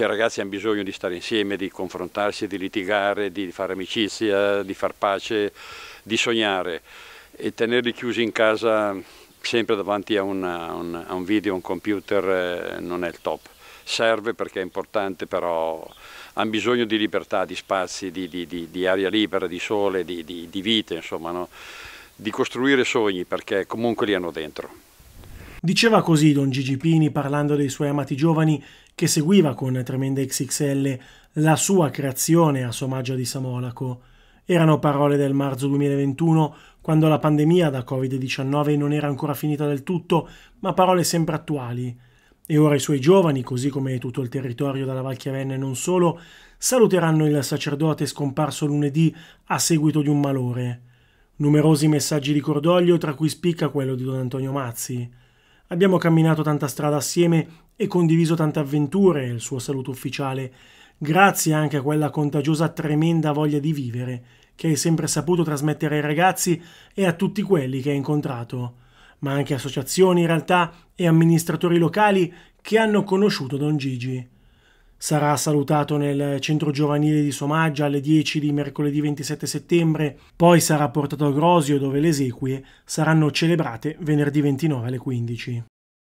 cioè ragazzi hanno bisogno di stare insieme, di confrontarsi, di litigare, di fare amicizia, di far pace, di sognare e tenerli chiusi in casa sempre davanti a, una, un, a un, video, un computer eh, non è il top. Serve perché è importante, però hanno bisogno di libertà, di spazi, di, di, di, di aria libera, di sole, di, vite, insomma, no? di costruire sogni perché comunque li hanno dentro. Diceva così Don Gigi Pini parlando dei suoi amati giovani che seguiva con Tremenda XXL la sua creazione a sommaggio di Samolaco. Erano parole del marzo 2021, quando la pandemia da Covid-19 non era ancora finita del tutto, ma parole sempre attuali. E ora i suoi giovani, così come tutto il territorio dalla Valchiavenna e non solo, saluteranno il sacerdote scomparso lunedì a seguito di un malore. Numerosi messaggi di cordoglio, tra cui spicca quello di Don Antonio Mazzi. Abbiamo camminato tanta strada assieme e condiviso tante avventure, il suo saluto ufficiale, grazie anche a quella contagiosa tremenda voglia di vivere che hai sempre saputo trasmettere ai ragazzi e a tutti quelli che hai incontrato, ma anche associazioni, realtà e amministratori locali che hanno conosciuto Don Gigi sarà salutato nel centro giovanile di Somaggia alle 10 di mercoledì 27 settembre, poi sarà portato a Grosio dove le esequie saranno celebrate venerdì 29 alle 15.